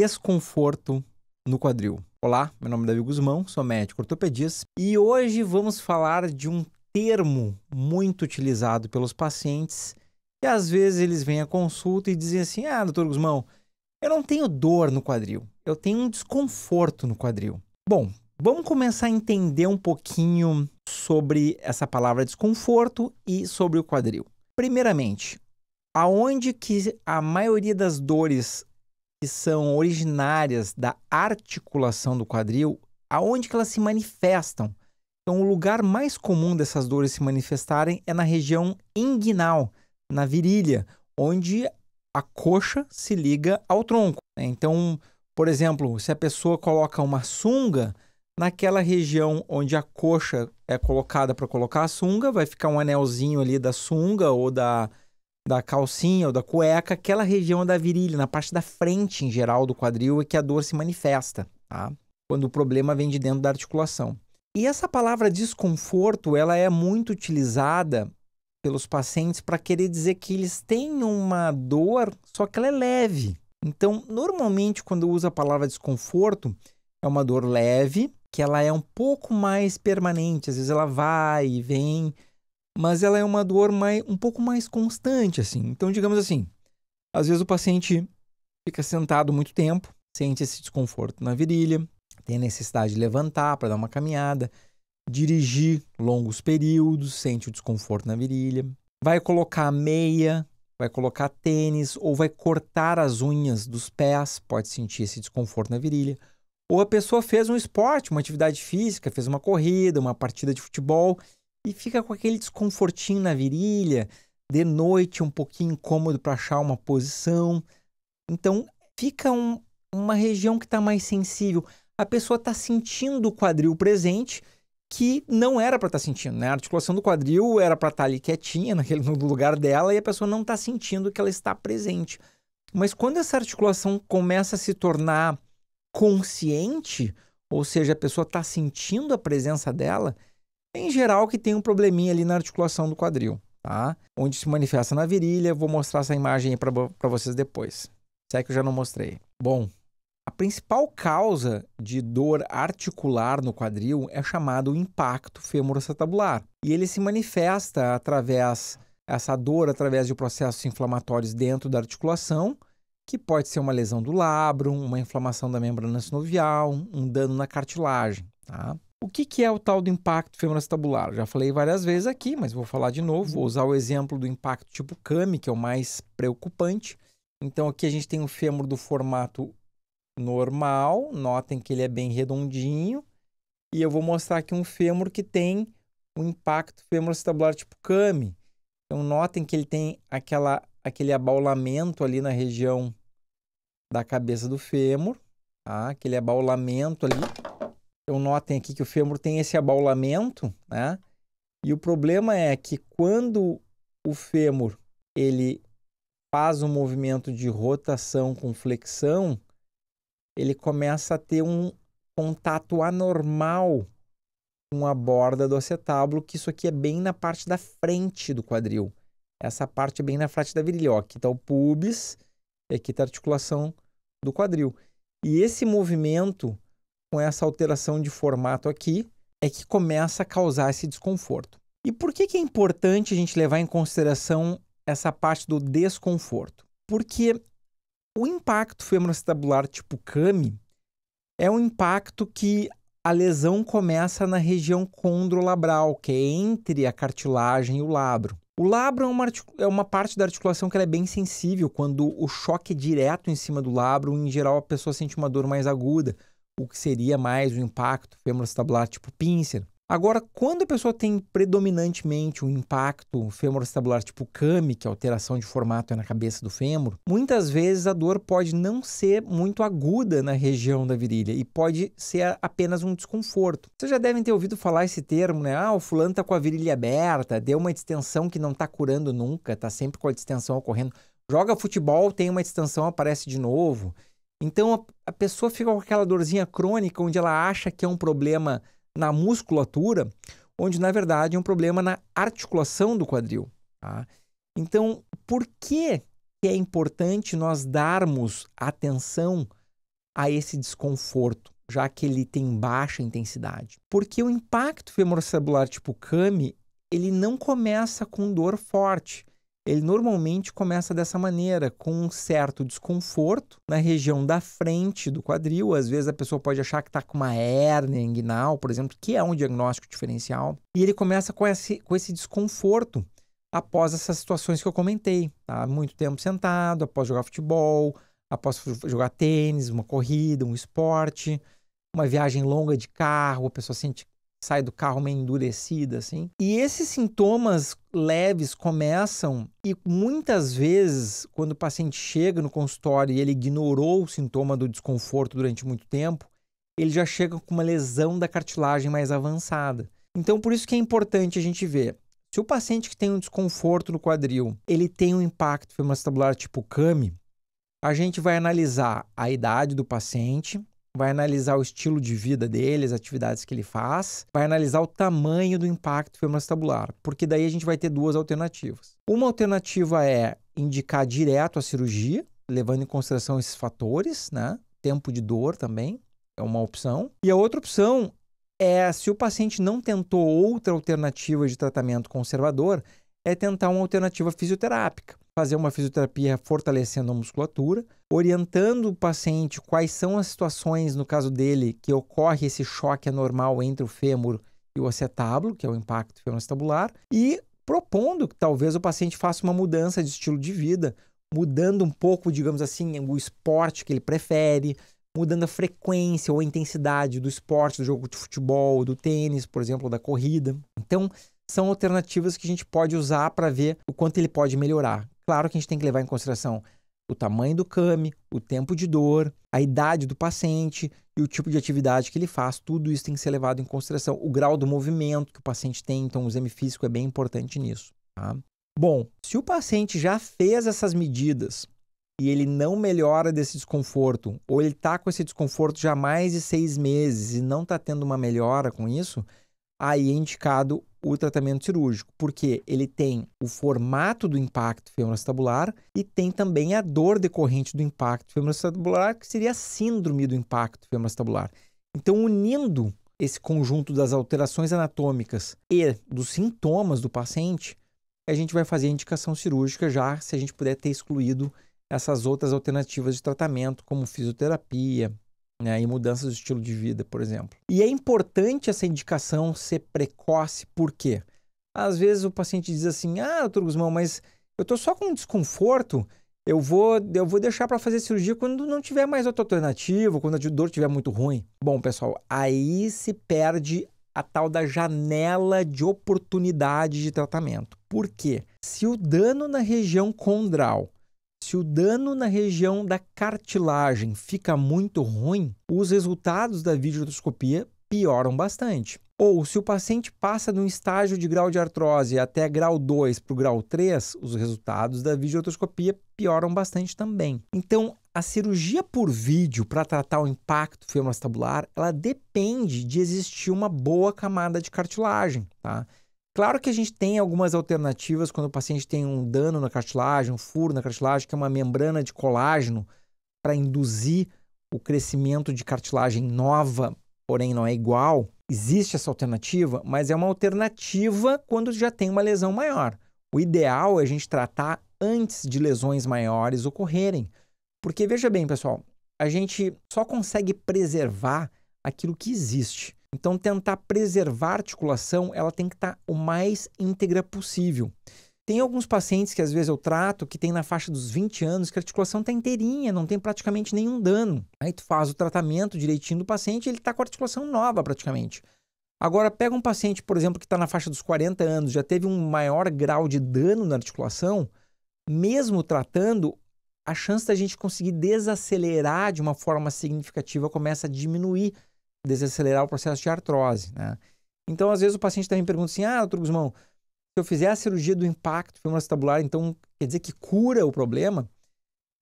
desconforto no quadril. Olá, meu nome é Davi Guzmão, sou médico ortopedista e hoje vamos falar de um termo muito utilizado pelos pacientes e às vezes eles vêm à consulta e dizem assim: Ah, doutor Guzmão, eu não tenho dor no quadril, eu tenho um desconforto no quadril. Bom, vamos começar a entender um pouquinho sobre essa palavra desconforto e sobre o quadril. Primeiramente, aonde que a maioria das dores que são originárias da articulação do quadril, aonde que elas se manifestam. Então, o lugar mais comum dessas dores se manifestarem é na região inguinal, na virilha, onde a coxa se liga ao tronco. Né? Então, por exemplo, se a pessoa coloca uma sunga, naquela região onde a coxa é colocada para colocar a sunga, vai ficar um anelzinho ali da sunga ou da, da calcinha ou da cueca, aquela região da virilha, na parte da frente em geral do quadril, é que a dor se manifesta, tá? Quando o problema vem de dentro da articulação. E essa palavra desconforto, ela é muito utilizada pelos pacientes para querer dizer que eles têm uma dor, só que ela é leve. Então, normalmente quando usa a palavra desconforto, é uma dor leve, que ela é um pouco mais permanente, às vezes ela vai e vem, mas ela é uma dor mais, um pouco mais constante, assim. Então, digamos assim, às vezes o paciente fica sentado muito tempo, sente esse desconforto na virilha, tem a necessidade de levantar para dar uma caminhada, dirigir longos períodos, sente o desconforto na virilha, vai colocar meia, vai colocar tênis ou vai cortar as unhas dos pés, pode sentir esse desconforto na virilha. Ou a pessoa fez um esporte, uma atividade física, fez uma corrida, uma partida de futebol e fica com aquele desconfortinho na virilha, de noite um pouquinho incômodo para achar uma posição. Então fica um, uma região que está mais sensível. A pessoa está sentindo o quadril presente que não era para estar tá sentindo, né? A articulação do quadril era para estar tá ali quietinha naquele no lugar dela e a pessoa não está sentindo que ela está presente. Mas quando essa articulação começa a se tornar consciente, ou seja, a pessoa está sentindo a presença dela, em geral que tem um probleminha ali na articulação do quadril, tá? Onde se manifesta na virilha, vou mostrar essa imagem para vocês depois. Se é que eu já não mostrei. Bom, a principal causa de dor articular no quadril é chamado impacto femorocetabular. E ele se manifesta através essa dor através de processos inflamatórios dentro da articulação, que pode ser uma lesão do labrum, uma inflamação da membrana sinovial, um dano na cartilagem. Tá? O que, que é o tal do impacto femoroacetabular? Já falei várias vezes aqui, mas vou falar de novo. Uhum. Vou usar o exemplo do impacto tipo CAMI, que é o mais preocupante. Então aqui a gente tem o fêmur do formato normal, notem que ele é bem redondinho. E eu vou mostrar aqui um fêmur que tem o um impacto femoroacetabular tipo CAMI. Então notem que ele tem aquela, aquele abaulamento ali na região da cabeça do fêmur, tá? aquele abaulamento ali então notem aqui que o fêmur tem esse abaulamento, né? E o problema é que quando o fêmur ele faz um movimento de rotação com flexão, ele começa a ter um contato anormal com a borda do acetábulo, que isso aqui é bem na parte da frente do quadril. Essa parte é bem na frente da virilha. Ó, aqui está o pubis e aqui está a articulação do quadril. E esse movimento com essa alteração de formato aqui, é que começa a causar esse desconforto. E por que, que é importante a gente levar em consideração essa parte do desconforto? Porque o impacto femoroacetabular tipo CAMI é um impacto que a lesão começa na região condrolabral, que é entre a cartilagem e o labro. O labro é uma, é uma parte da articulação que é bem sensível quando o choque é direto em cima do labro, em geral a pessoa sente uma dor mais aguda o que seria mais o impacto femoroestabular tipo pincer. Agora, quando a pessoa tem predominantemente um impacto femoroestabular tipo CAMI, que é a alteração de formato é na cabeça do fêmur, muitas vezes a dor pode não ser muito aguda na região da virilha e pode ser apenas um desconforto. Vocês já devem ter ouvido falar esse termo, né? Ah, o fulano tá com a virilha aberta, deu uma distensão que não tá curando nunca, tá sempre com a distensão ocorrendo. Joga futebol, tem uma distensão, aparece de novo. Então a, pessoa fica com aquela dorzinha crônica onde ela acha que é um problema na musculatura, onde na verdade é um problema na articulação do quadril. Tá? Então, por que é importante nós darmos atenção a esse desconforto, já que ele tem baixa intensidade? Porque o impacto femorocebular tipo CAMI, ele não começa com dor forte ele normalmente começa dessa maneira, com um certo desconforto na região da frente do quadril. Às vezes a pessoa pode achar que está com uma hérnia inguinal, por exemplo, que é um diagnóstico diferencial. E ele começa com esse, com esse desconforto após essas situações que eu comentei. Tá? Muito tempo sentado, após jogar futebol, após jogar tênis, uma corrida, um esporte, uma viagem longa de carro, a pessoa sente sai do carro meio endurecida, assim. E esses sintomas leves começam e muitas vezes, quando o paciente chega no consultório e ele ignorou o sintoma do desconforto durante muito tempo, ele já chega com uma lesão da cartilagem mais avançada. Então, por isso que é importante a gente ver. Se o paciente que tem um desconforto no quadril, ele tem um impacto femorotabular tipo CAMI, a gente vai analisar a idade do paciente, vai analisar o estilo de vida dele, as atividades que ele faz, vai analisar o tamanho do impacto femorotabular, porque daí a gente vai ter duas alternativas. Uma alternativa é indicar direto a cirurgia, levando em consideração esses fatores, né? Tempo de dor também é uma opção. E a outra opção é se o paciente não tentou outra alternativa de tratamento conservador, é tentar uma alternativa fisioterápica. Fazer uma fisioterapia fortalecendo a musculatura, orientando o paciente quais são as situações, no caso dele, que ocorre esse choque anormal entre o fêmur e o acetábulo, que é o impacto femoroacetabular, e propondo que talvez o paciente faça uma mudança de estilo de vida, mudando um pouco, digamos assim, o esporte que ele prefere, mudando a frequência ou a intensidade do esporte, do jogo de futebol, do tênis, por exemplo, da corrida. Então, são alternativas que a gente pode usar para ver o quanto ele pode melhorar. Claro que a gente tem que levar em consideração o tamanho do CAMI, o tempo de dor, a idade do paciente e o tipo de atividade que ele faz. Tudo isso tem que ser levado em consideração. O grau do movimento que o paciente tem, então o exame físico é bem importante nisso. Tá? Bom, se o paciente já fez essas medidas e ele não melhora desse desconforto, ou ele está com esse desconforto já há mais de seis meses e não está tendo uma melhora com isso, aí é indicado o tratamento cirúrgico, porque ele tem o formato do impacto femorostabular e tem também a dor decorrente do impacto femorostabular, que seria a síndrome do impacto femorostabular. Então, unindo esse conjunto das alterações anatômicas e dos sintomas do paciente, a gente vai fazer a indicação cirúrgica já se a gente puder ter excluído essas outras alternativas de tratamento, como fisioterapia, né, e mudanças de estilo de vida, por exemplo. E é importante essa indicação ser precoce, por quê? Às vezes o paciente diz assim: ah, doutor Guzmão, mas eu estou só com desconforto, eu vou, eu vou deixar para fazer cirurgia quando não tiver mais outra alternativa, quando a dor estiver muito ruim. Bom, pessoal, aí se perde a tal da janela de oportunidade de tratamento. Por quê? Se o dano na região condral se o dano na região da cartilagem fica muito ruim, os resultados da videotoscopia pioram bastante. Ou se o paciente passa de um estágio de grau de artrose até grau 2 para o grau 3, os resultados da videotoscopia pioram bastante também. Então, a cirurgia por vídeo para tratar o impacto femorotabular, ela depende de existir uma boa camada de cartilagem, tá? Claro que a gente tem algumas alternativas quando o paciente tem um dano na cartilagem, um furo na cartilagem, que é uma membrana de colágeno para induzir o crescimento de cartilagem nova, porém não é igual. Existe essa alternativa, mas é uma alternativa quando já tem uma lesão maior. O ideal é a gente tratar antes de lesões maiores ocorrerem. Porque veja bem, pessoal, a gente só consegue preservar aquilo que existe. Então, tentar preservar a articulação, ela tem que estar tá o mais íntegra possível. Tem alguns pacientes que às vezes eu trato que tem na faixa dos 20 anos que a articulação está inteirinha, não tem praticamente nenhum dano. Aí tu faz o tratamento direitinho do paciente, ele está com a articulação nova praticamente. Agora pega um paciente, por exemplo, que está na faixa dos 40 anos, já teve um maior grau de dano na articulação, mesmo tratando, a chance da gente conseguir desacelerar de uma forma significativa começa a diminuir desacelerar o processo de artrose, né? Então, às vezes o paciente também pergunta assim: "Ah, doutor Guzmão, se eu fizer a cirurgia do impacto femoroacetabular, então quer dizer que cura o problema?"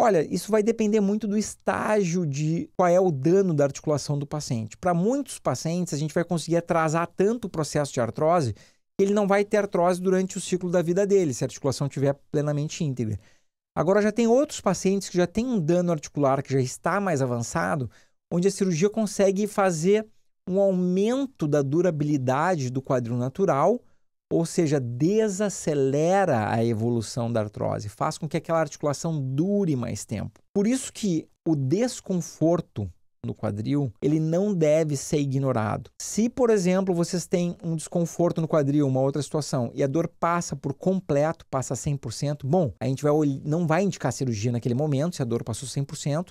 Olha, isso vai depender muito do estágio de qual é o dano da articulação do paciente. Para muitos pacientes, a gente vai conseguir atrasar tanto o processo de artrose que ele não vai ter artrose durante o ciclo da vida dele, se a articulação estiver plenamente íntegra. Agora, já tem outros pacientes que já têm um dano articular que já está mais avançado, onde a cirurgia consegue fazer um aumento da durabilidade do quadril natural, ou seja, desacelera a evolução da artrose, faz com que aquela articulação dure mais tempo. Por isso que o desconforto no quadril, ele não deve ser ignorado. Se, por exemplo, vocês têm um desconforto no quadril, uma outra situação, e a dor passa por completo, passa 100%, bom, a gente vai, não vai indicar cirurgia naquele momento, se a dor passou 100%,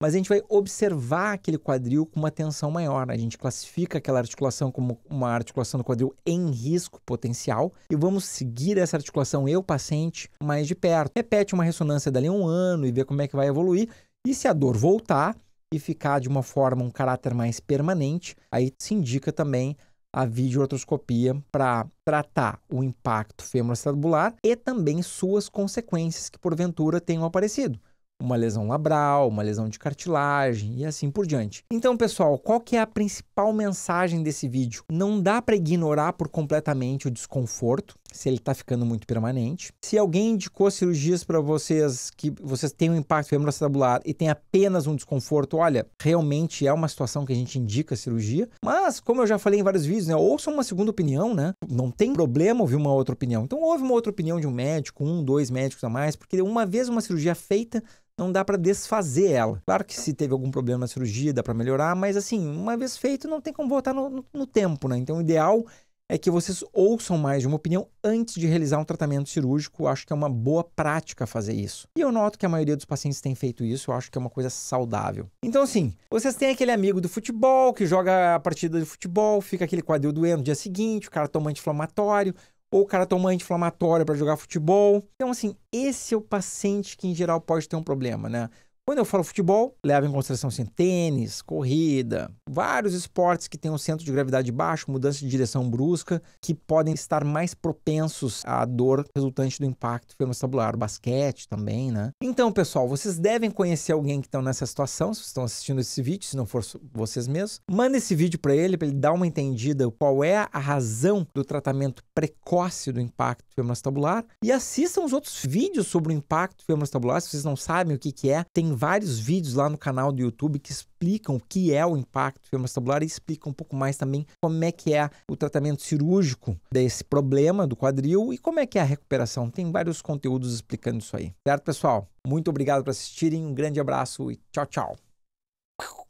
mas a gente vai observar aquele quadril com uma tensão maior. Né? A gente classifica aquela articulação como uma articulação do quadril em risco potencial e vamos seguir essa articulação eu, paciente, mais de perto. Repete uma ressonância dali a um ano e vê como é que vai evoluir. E se a dor voltar e ficar de uma forma, um caráter mais permanente, aí se indica também a videoartroscopia para tratar o impacto femorocerebral e também suas consequências que porventura tenham aparecido uma lesão labral, uma lesão de cartilagem e assim por diante. Então, pessoal, qual que é a principal mensagem desse vídeo? Não dá para ignorar por completamente o desconforto, se ele está ficando muito permanente. Se alguém indicou cirurgias para vocês que vocês têm um impacto femorocerebral e tem apenas um desconforto, olha, realmente é uma situação que a gente indica a cirurgia. Mas, como eu já falei em vários vídeos, né, ouça uma segunda opinião, né? Não tem problema ouvir uma outra opinião. Então, ouve uma outra opinião de um médico, um, dois médicos a mais, porque uma vez uma cirurgia feita, não dá para desfazer ela. Claro que se teve algum problema na cirurgia, dá para melhorar, mas assim, uma vez feito, não tem como voltar no, no, no tempo, né? Então, o ideal é que vocês ouçam mais de uma opinião antes de realizar um tratamento cirúrgico. Acho que é uma boa prática fazer isso. E eu noto que a maioria dos pacientes tem feito isso, eu acho que é uma coisa saudável. Então, assim, vocês têm aquele amigo do futebol que joga a partida de futebol, fica aquele quadril doendo no dia seguinte, o cara toma anti-inflamatório, ou o cara toma anti-inflamatório para jogar futebol. Então, assim, esse é o paciente que em geral pode ter um problema, né? Quando eu falo futebol, leva em consideração assim, tênis, corrida, vários esportes que têm um centro de gravidade baixo, mudança de direção brusca, que podem estar mais propensos à dor resultante do impacto femorotabular. Basquete também, né? Então, pessoal, vocês devem conhecer alguém que está nessa situação, se estão assistindo esse vídeo, se não for vocês mesmos. Manda esse vídeo para ele, para ele dar uma entendida qual é a razão do tratamento precoce do impacto femorotabular. E assistam os outros vídeos sobre o impacto femorotabular, se vocês não sabem o que, que é. Tem vários vídeos lá no canal do YouTube que explicam o que é o impacto femoroestabular e explicam um pouco mais também como é que é o tratamento cirúrgico desse problema do quadril e como é que é a recuperação. Tem vários conteúdos explicando isso aí. Certo, pessoal? Muito obrigado por assistirem, um grande abraço e tchau, tchau.